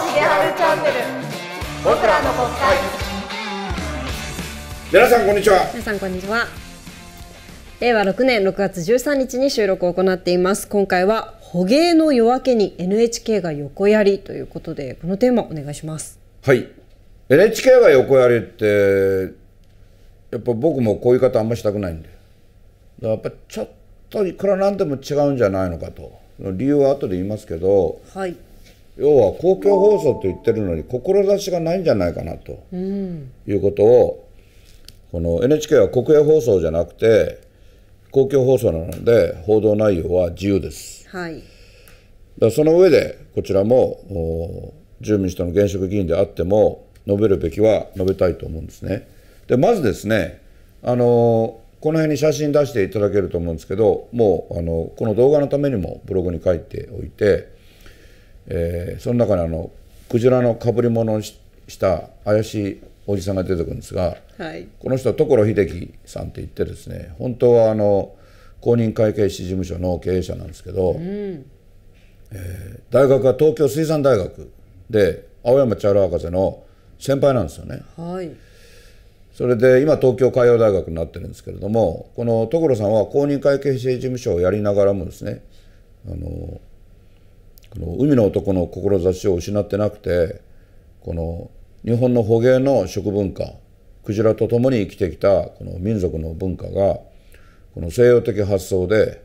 チャンネル僕らの国会皆さんこんにちは皆さんこんにちは令和6年6月13日に収録を行っています今回は捕鯨の夜明けに NHK が横やりということでこのテーマお願いしますはい NHK が横やりってやっぱ僕もこういう方あんましたくないんでやっぱちょっといくらなんでも違うんじゃないのかと理由は後で言いますけど、はい、要は公共放送と言ってるのに志がないんじゃないかなと、うん、いうことをこの NHK は国営放送じゃなくて公共放送なので報道内容は自由です、はい、だその上でこちらも住民主党の現職議員であっても述べるべきは述べたいと思うんですね。でまずですねあのこの辺に写真出していただけると思うんですけどもうあのこの動画のためにもブログに書いておいて。えー、その中にあのクジラのかぶり物をした怪しいおじさんが出てくるんですが、はい、この人は所秀樹さんって言ってですね本当はあの公認会計士事務所の経営者なんですけど、うん、えー、大学は東京水産大学で青山チャ博士の先輩なんですよね。はいそれで今東京海洋大学になってるんですけれどもこの所さんは公認会計士事務所をやりながらもですねあのこの海の男の志を失ってなくてこの日本の捕鯨の食文化クジラと共に生きてきたこの民族の文化がこの西洋的発想で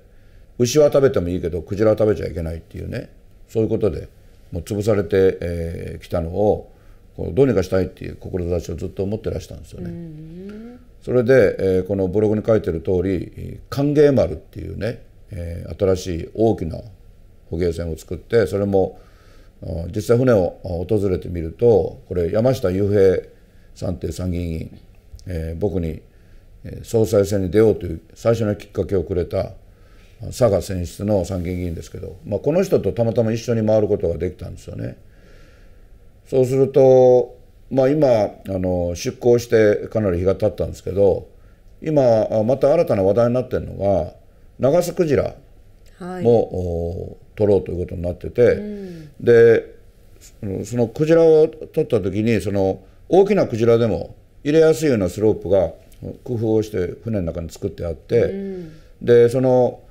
牛は食べてもいいけどクジラ食べちゃいけないっていうねそういうことでもう潰されてき、えたのをこうどうにかしたいっていう志をずっと持ってらしたんですよね。それで、えこのブログに書いてる通り「歓迎丸」っていうね、え新しい大きな捕鯨船を作ってそれも実際船を訪れてみるとこれ山下雄平さんって参議院議員、えー、僕に総裁選に出ようという最初のきっかけをくれた佐賀選出の参議院議員ですけど、まあ、この人とたまたま一緒に回ることができたんですよね。そうすると、まあ、今あの出航してかなり日が経ったんですけど今また新たな話題になってるのが長洲クジラも、はい、取ろうということになってて、うん、でそのクジラを取った時にその大きなクジラでも入れやすいようなスロープが工夫をして船の中に作ってあって、うん、でその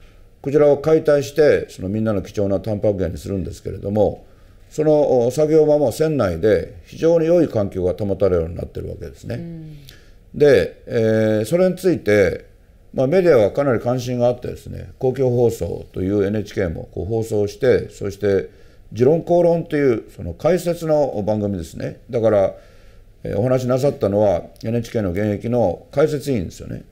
クジラを解体してそのみんなの貴重なタンパク源にするんですけれどもその作業場も船内で非常に良い環境が保たれるようになってるわけですね。うん、で、えー、それについてまあ、メディアはかなり関心があってですね公共放送という NHK もこう放送してそして「時論公論」というその解説の番組ですねだからお話しなさったのは NHK の現役の解説委員ですよね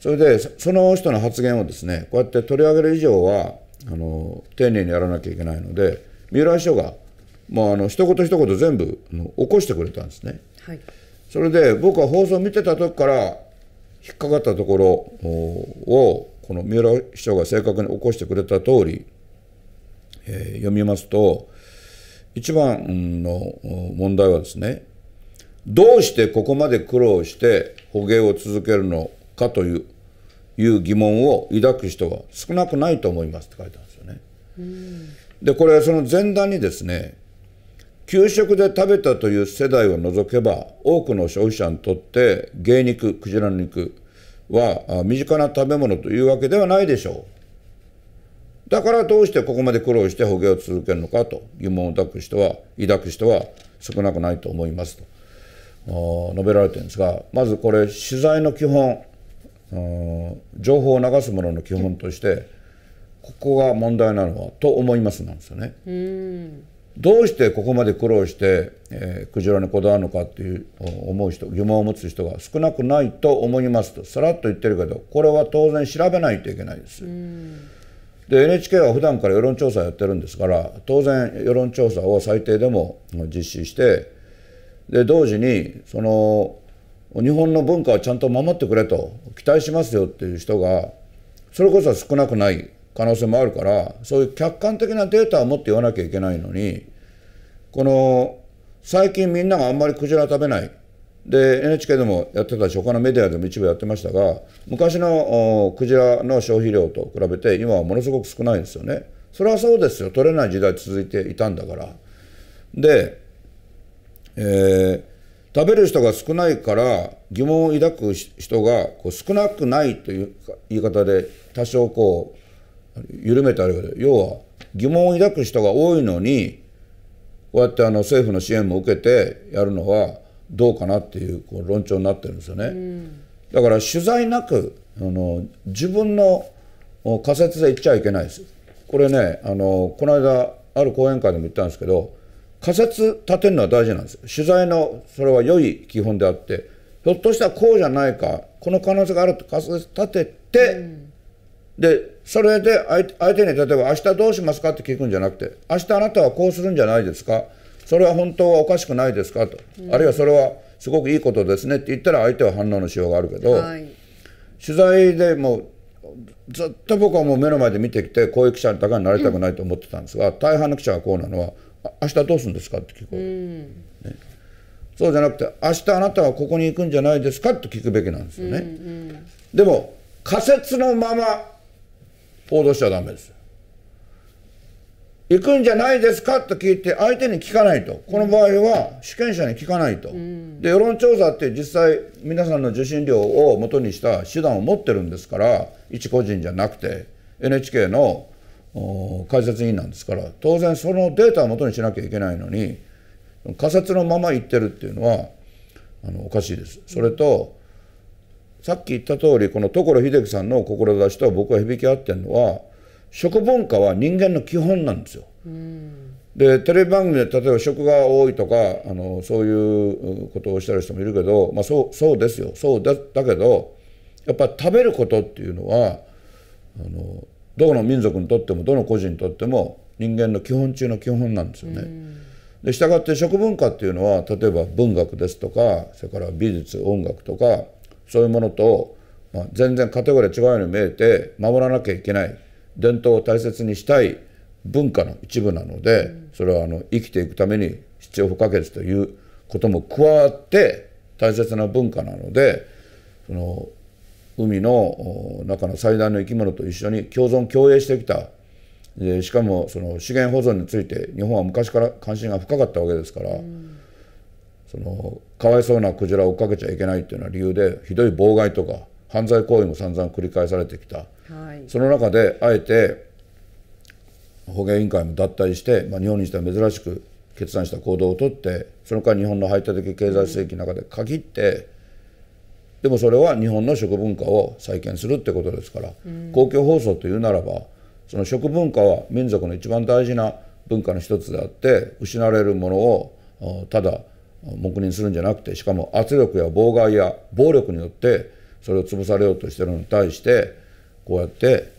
それでその人の発言をですねこうやって取り上げる以上はあの丁寧にやらなきゃいけないので三浦秘書がもうあの一言一言全部起こしてくれたんですね、はい、それで僕は放送見てた時から引っかかったところをこの三浦市長が正確に起こしてくれた通り、えー、読みますと一番の問題はですねどうしてここまで苦労して捕鯨を続けるのかといういう疑問を抱く人は少なくないと思いますって書いてあるんですよね。でこれその前段にですね給食で食べたという世代を除けば多くの消費者にとって芸肉クジラの肉は身近な食べ物というわけではないでしょうだからどうしてここまで苦労して捕鯨を続けるのかと疑問を抱く人は抱く人は少なくないと思いますと述べられてるんですがまずこれ取材の基本情報を流すものの基本としてここが問題なのはと思いますなんですよね。どうしてここまで苦労して、えー、クジラにこだわるのかっていう思う人疑問を持つ人が少なくないと思いますとさらっと言ってるけどこれは当然調べないといけないです。で NHK は普段から世論調査やってるんですから当然世論調査を最低でも実施してで同時にその日本の文化をちゃんと守ってくれと期待しますよっていう人がそれこそ少なくない可能性もあるからそういう客観的なデータを持って言わなきゃいけないのにこの最近みんながあんまりクジラ食べないで NHK でもやってたし他のメディアでも一部やってましたが昔のクジラの消費量と比べて今はものすごく少ないんですよね。それはそうですよ取れない時代続いていたんだから。で、えー、食べる人が少ないから疑問を抱く人がこう少なくないという言い方で多少こう緩めてあるけど要は疑問を抱く人が多いのにこうやってあの政府の支援も受けてやるのはどうかなっていうこう論調になってるんですよね。うん、だから取材なくあの自分の仮説で言っちゃいけないですこれねあのこの間ある講演会でも言ったんですけど仮説立てるのは大事なんです取材のそれは良い基本であってひょっとしたらこうじゃないかこの可能性があると仮説立てて、うん、でそれで相手に例えば明日どうしますかって聞くんじゃなくて明日あなたはこうするんじゃないですかそれは本当はおかしくないですかと、うん、あるいはそれはすごくいいことですねって言ったら相手は反応のしようがあるけど、はい、取材でもうずっと僕はもう目の前で見てきてこういう記者の高になりたくないと思ってたんですが、うん、大半の記者がこうなのは明日どうするんですかって聞こう、うんね、そうじゃなくて明日あなたはここに行くんじゃないですかって聞くべきなんですよね。うんうん、でも仮説のまま報道しちゃダメです。行くんじゃないですかと聞いて相手に聞かないとこの場合は主権者に聞かないと、うん、で世論調査って実際皆さんの受信料を元にした手段を持ってるんですから一個人じゃなくて NHK の解説委員なんですから当然そのデータを元にしなきゃいけないのに仮説のまま言ってるっていうのはあのおかしいです。それと、さっき言った通り、この所秀樹さんの志と僕は響き合ってるのは、食文化は人間の基本なんですよ。でテレビ番組で例えば食が多いとかあのそういうことをしたる人もいるけど、まあ、そうそうですよそうだだけどやっぱり食べることっていうのはあのどの民族にとってもどの個人にとっても人間の基本中の基本なんですよね。で従って食文化っていうのは例えば文学ですとかそれから美術音楽とかそういうものと、まあ、全然カテゴリー違うように見えて守らなきゃいけない伝統を大切にしたい文化の一部なので、それはあの生きていくために必要不可欠ということも加わって大切な文化なのでその海の中の最大の生き物と一緒に共存共栄してきたでしかもその資源保存について日本は昔から関心が深かったわけですから、うん、そのかわいそうなクジラを追っかけちゃいけないっていうのは理由でひどい妨害とか犯罪行為も散々繰り返されてきた、はい、その中であえて捕鯨委員会も脱退して、まあ、日本にしては珍しく決断した行動をとってその間日本の排他的経済水域の中で限って、でもそれは日本の食文化を再建するってことですから、うん、公共放送というならばその食文化は民族の一番大事な文化の一つであって失われるものをただ黙認するんじゃなくてしかも圧力や妨害や暴力によってそれを潰されようとしてるのに対してこうやって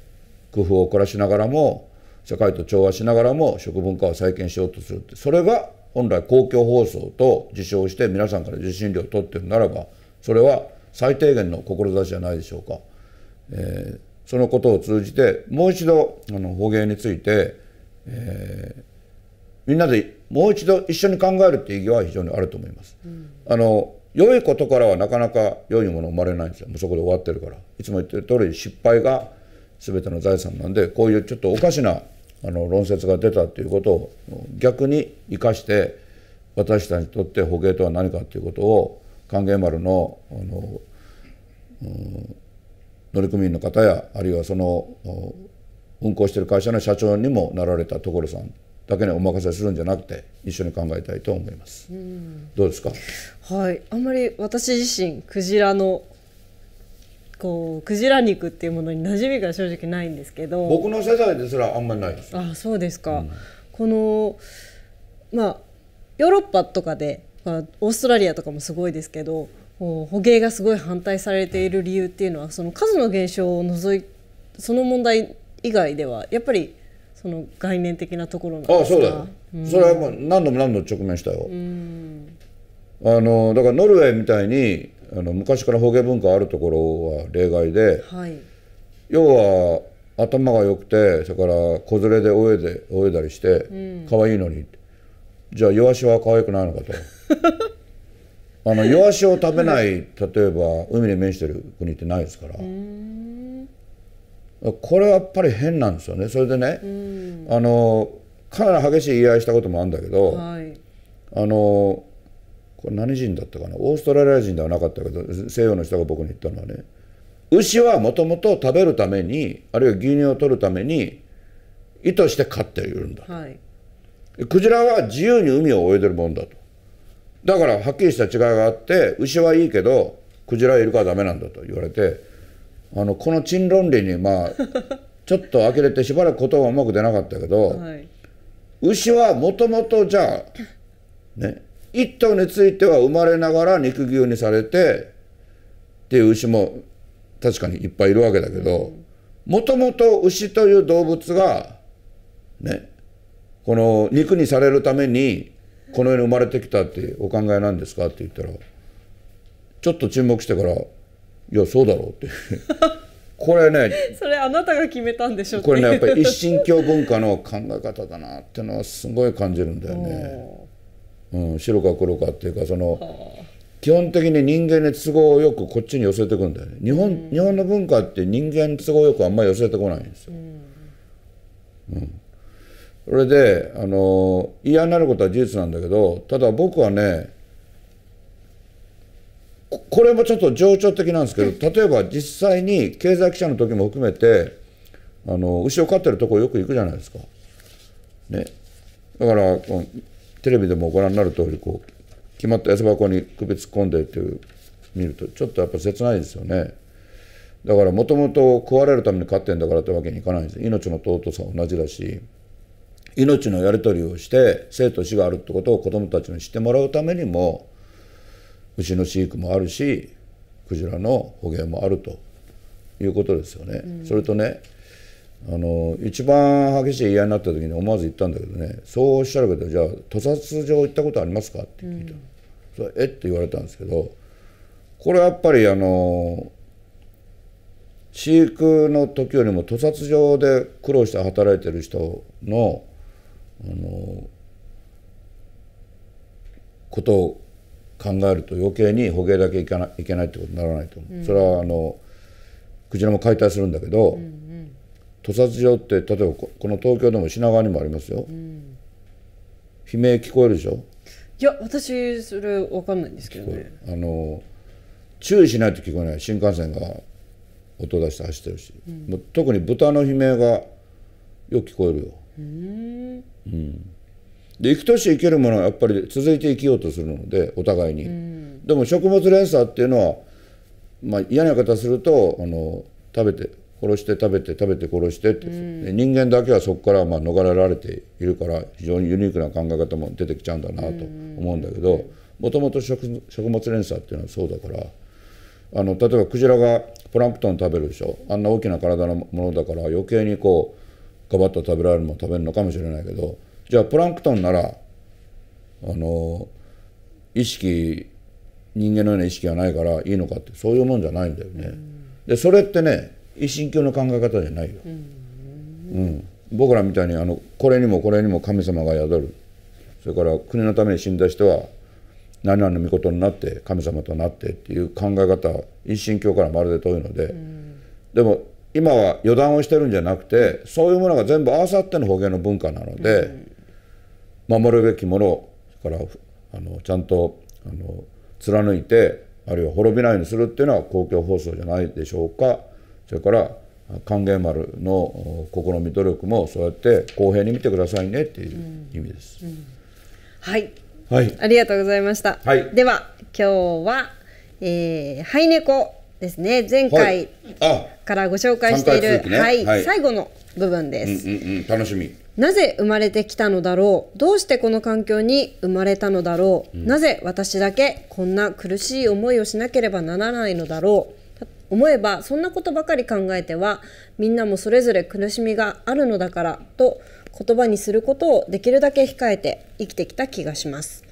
工夫を凝らしながらも世界と調和しながらも食文化を再建しようとするってそれが本来公共放送と自称して皆さんから受信料を取ってるならばそれは最低限の志じゃないでしょうか、えー、そのことを通じてもう一度あの捕鯨について、えーみんなでもう一度一緒に考えるっていう意義は非常にあると思います。うん、あの良いことからはなかなか良いもの生まれないんですよもうそこで終わってるからいつも言ってる通り失敗が全ての財産なんでこういうちょっとおかしなあの論説が出たということを逆に生かして私たちにとって捕鯨とは何かということを歓迎丸のあの、うん、乗組員の方やあるいはその運航している会社の社長にもなられた所さんだけにお任せするんじゃなくて一緒に考えたいと思います。うん、どうですか。はい、あんまり私自身クジラのこうクジラ肉っていうものに馴染みが正直ないんですけど、僕の世代ですらあんまりないです。あ、そうですか。うん、このまあヨーロッパとかで、まあ、オーストラリアとかもすごいですけど、捕鯨がすごい反対されている理由っていうのはその数の減少を除いその問題以外ではやっぱりその概念的なところなんですかあそうだうん、それはもう何度も何度も直面したよ、うん、あのだからノルウェーみたいにあの昔から捕鯨文化あるところは例外で、はい、要は頭が良くてそれから子連れで泳いで泳いだりして、うん、可愛いのにじゃあイワシは可愛くないのかと あのイワシを食べない例えば海に面してる国ってないですから。うんこれはやっぱり変なんですよねそれでね、うん、あのかなり激しい言い合いしたこともあるんだけど、はい、あのこれ何人だったかなオーストラリア人ではなかったけど西洋の人が僕に言ったのはね牛はもともと食べるためにあるいは牛乳を取るために意図して飼っているんだ、はい、クジラは自由に海を泳いでるもんだとだからはっきりした違いがあって牛はいいけどクジラはいるからダメなんだと言われてあのこの陳論理にまあ ちょっと呆れてしばらく言葉うまく出なかったけど、はい、牛はもともとじゃあ、ね、一頭については生まれながら肉牛にされてっていう牛も確かにいっぱいいるわけだけどもともと牛という動物がねこの肉にされるためにこの世に生まれてきたってお考えなんですかって言ったらちょっと沈黙してからいやそうだろうって これねそれあなたが決めたんでしょこれねやっぱり一神教文化の考え方だなっていうのはすごい感じるんだよね、うん、白か黒かっていうかその基本的に人間に都合よくこっちに寄せてくんだよね日本うん、日本の文化って人間に都合よくあんまり寄せてこないんですよ、うん、うん、それであの嫌になることは事実なんだけどただ僕はねこれもちょっと情緒的なんですけど、例えば実際に経済記者の時も含めて、あの牛を飼ってるとこよく行くじゃないですか。ね、だからテレビでもご覧になる通りこり決まった安箱に首突っ込んでっていう見るとちょっとやっぱ切ないですよね。だからもともと食われるために飼ってんだからってわけにいかないんです命の尊さ同じだし命のやり取りをして生と死があるってことを子どもたちに知ってもらうためにも牛の飼育もあるしクジラの捕鯨もあるということですよね。うん、それとねあの一番激しい嫌になった時に思わず言ったんだけどねそうおっしゃるけどじゃあ屠殺場行ったことありますかって聞いた、うん、それえって言われたんですけどこれはやっぱりあの飼育の時よりも屠殺場で苦労して働いてる人のあのことを考えると余計に捕鯨だけいかないけないってことにならないと思う、うん、それはあのクジラも解体するんだけど、うんうん、屠殺場って例えばこの東京でも品川にもありますよ、うん、悲鳴聞こえるでしょいや私それ分かんないんですけどねあの注意しないと聞こえない新幹線が音出して走ってるし、うん、もう特に豚の悲鳴がよく聞こえるようんで生きとし生けるものはやっぱり続いて生きようとするのでお互いに、うん、でも食物連鎖っていうのは、まあ、嫌な言い方するとあの食べて殺して食べて食べて殺してって、うん、人間だけはそこからまあ逃れられているから非常にユニークな考え方も出てきちゃうんだなと思うんだけどもともと食物連鎖っていうのはそうだからあの例えばクジラがプランクトン食べるでしょあんな大きな体のものだから余計にこうガバッと食べられるも食べるのかもしれないけど。じゃあプランクトンならあの意識人間のような意識がないからいいのかってそういうもんじゃないんだよね。うん、でそれってね一神教の考え方じゃないよ。うん、うん、僕らみたいにあのこれにもこれにも神様が宿るそれから国のために死んだ人は何々の御事になって神様となってっていう考え方一神教からまるで遠いので、うん、でも今は予断をしてるんじゃなくてそういうものが全部合わさっての方言の文化なので、守るべきものをからあのちゃんとあの貫いてあるいは滅びないようにするっていうのは公共放送じゃないでしょうかそれから歓迎丸の試み努力もそうやって公平に見てくださいねっていう意味です。うんうん、はい、はい、ありがとうございました。はい、では今日は、えー、ハイネコですね前回からご紹介している、はい、ねはい、最後の部分です。うんうんうん、楽しみなぜ生まれてきたのだろうどうしてこの環境に生まれたのだろう、うん、なぜ私だけこんな苦しい思いをしなければならないのだろう思えばそんなことばかり考えてはみんなもそれぞれ苦しみがあるのだからと言葉にすることをできるだけ控えて生きてきた気がします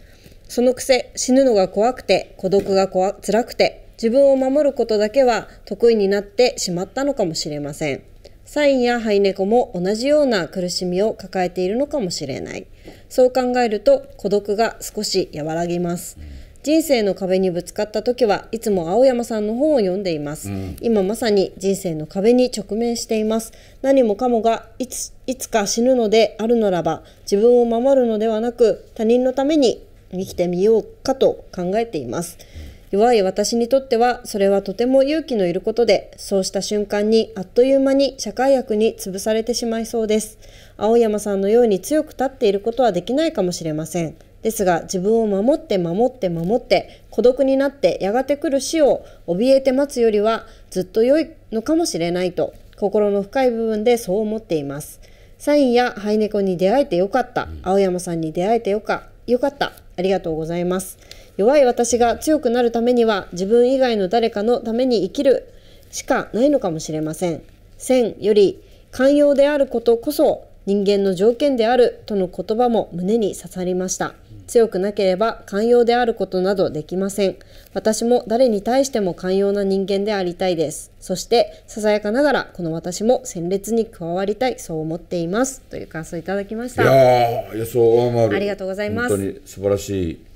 そのくせ死ぬのが怖くて孤独が怖辛くて自分を守ることだけは得意になってしまったのかもしれませんサインやハイネコも同じような苦しみを抱えているのかもしれない。そう考えると孤独が少し和らぎます。人生の壁にぶつかった時はいつも青山さんの本を読んでいます、うん、今まさに人生の壁に直面しています何もかもがいついつか死ぬのであるならば自分を守るのではなく他人のために生きてみようかと考えています、うん弱い私にとってはそれはとても勇気のいることで、そうした瞬間にあっという間に社会悪に潰されてしまいそうです。青山さんのように強く立っていることはできないかもしれません。ですが自分を守って守って守って孤独になってやがて来る死を怯えて待つよりはずっと良いのかもしれないと心の深い部分でそう思っていますサインやハイネコに出会えてよかった青山さんに出会えてよかよかったありがとうございます弱い私が強くなるためには自分以外の誰かのために生きるしかないのかもしれません。線より寛容であることこそ人間の条件であるとの言葉も胸に刺さりました。強くなければ寛容であることなどできません。私も誰に対しても寛容な人間でありたいです。そして、ささやかながら、この私も鮮烈に加わりたい、そう思っています。という感想をいただきました。いや予想を上回る。ありがとうございます。本当に素晴らしい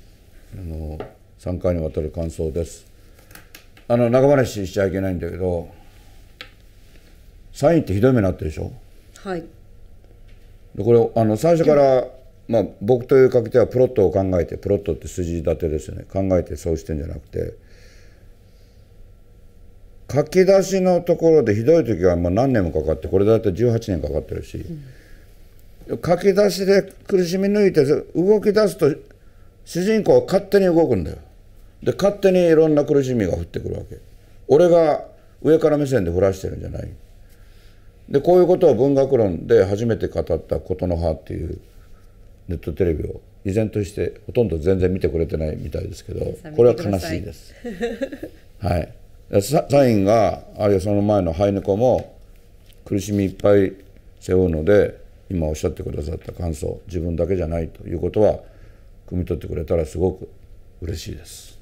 あの3回にわたる感想です。あの長話しちゃいけないんだけどサ位ってひどい目になってるでしょはいでこれあの最初から、まあ、僕という書き手はプロットを考えてプロットって筋立てですよね考えてそうしてんじゃなくて書き出しのところでひどい時はもう何年もかかってこれだって18年かかってるし、うん、書き出しで苦しみ抜いて動き出すと主人公は勝手に動くんだよで勝手にいろんな苦しみが降ってくるわけ俺が上から目線で降らしてるんじゃないでこういうことを文学論で初めて語った「琴の葉」っていうネットテレビを依然としてほとんど全然見てくれてないみたいですけどこれは悲しいです。はいサインがあるいはその前のハイネコも苦しみいっぱい背負うので今おっしゃってくださった感想自分だけじゃないということは汲み取ってくれたらすごく嬉しいです。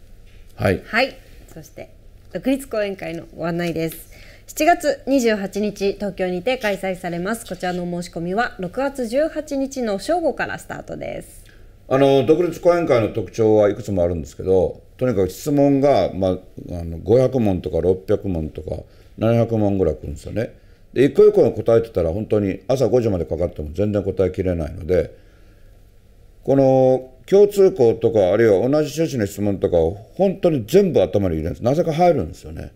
はい、はい、そして独立講演会のご案内です。7月28日東京にて開催されますこちらの申し込みは6月18日の正午からスタートですあの独立講演会の特徴はいくつもあるんですけどとにかく質問が、まあ、あの500問とか600問とか700問ぐらい来るんですよねで一個一個の答えてたら本当に朝5時までかかっても全然答えきれないのでこの共通項とか、あるいは同じ趣旨の質問とかを本当に全部頭に入れるんです。なぜか入るんですよね。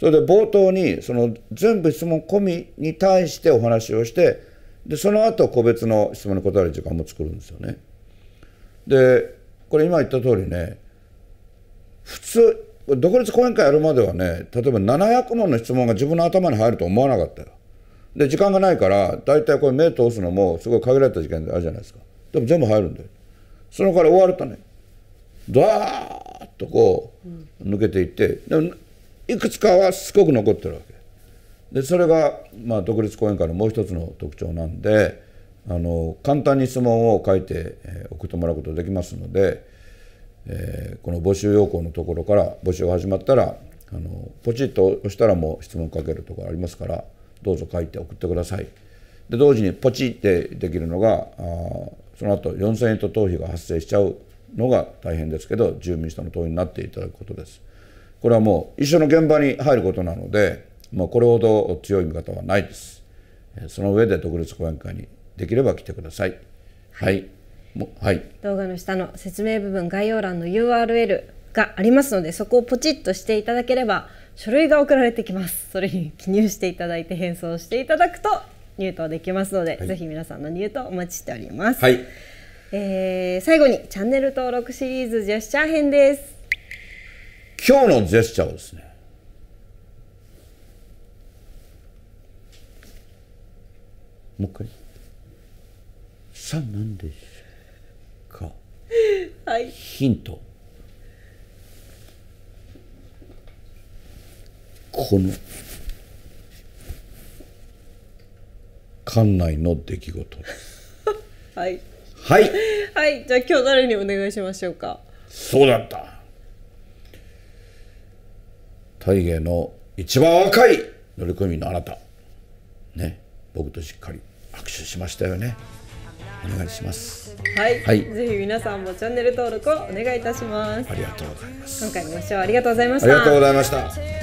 それで冒頭に、その全部質問込みに対してお話をして、で、その後個別の質問に答える時間も作るんですよね。で、これ今言った通りね、普通、独立講演会やるまではね、例えば700問の質問が自分の頭に入ると思わなかったよ。で、時間がないから、大体これ目通すのもすごい限られた時間あるじゃないですか。でも全部入るんだよ。そのか終わるとねダーッとこう抜けていっていくつかはしつこく残ってるわけでそれが、まあ、独立講演会のもう一つの特徴なんであの簡単に質問を書いて、え送ってもらうことができますので、えー、この募集要項のところから募集が始まったらあのポチッと押したらもう質問書けるところありますからどうぞ書いて送ってください。で同時にポチってできるのがあその後4000円と党費が発生しちゃうのが大変ですけど自由民主党の党員になっていただくことですこれはもう一緒の現場に入ることなので、まあ、これほど強い見方はないですその上で独立講演会にできれば来てくださいはい、もはい、動画の下の説明部分概要欄の URL がありますのでそこをポチッとしていただければ書類が送られてきますそれに記入していただいて返送していただくと入党できますので、はい、ぜひ皆さんの入党お待ちしております。はい、えー、最後にチャンネル登録シリーズジェスチャー編です。今日のジェスチャーをですね。もう一回。さあ何でしょうか。はい。ヒント。この。館内の出来事 はいはい、はい、じゃあ今日誰にお願いしましょうかそうだった大芸の一番若い乗組員のあなたね僕としっかり握手しましたよねお願いしますはい、はい、ぜひ皆さんもチャンネル登録をお願いいたしますありがとうございます今回もご視聴ありがとうございましたありがとうございました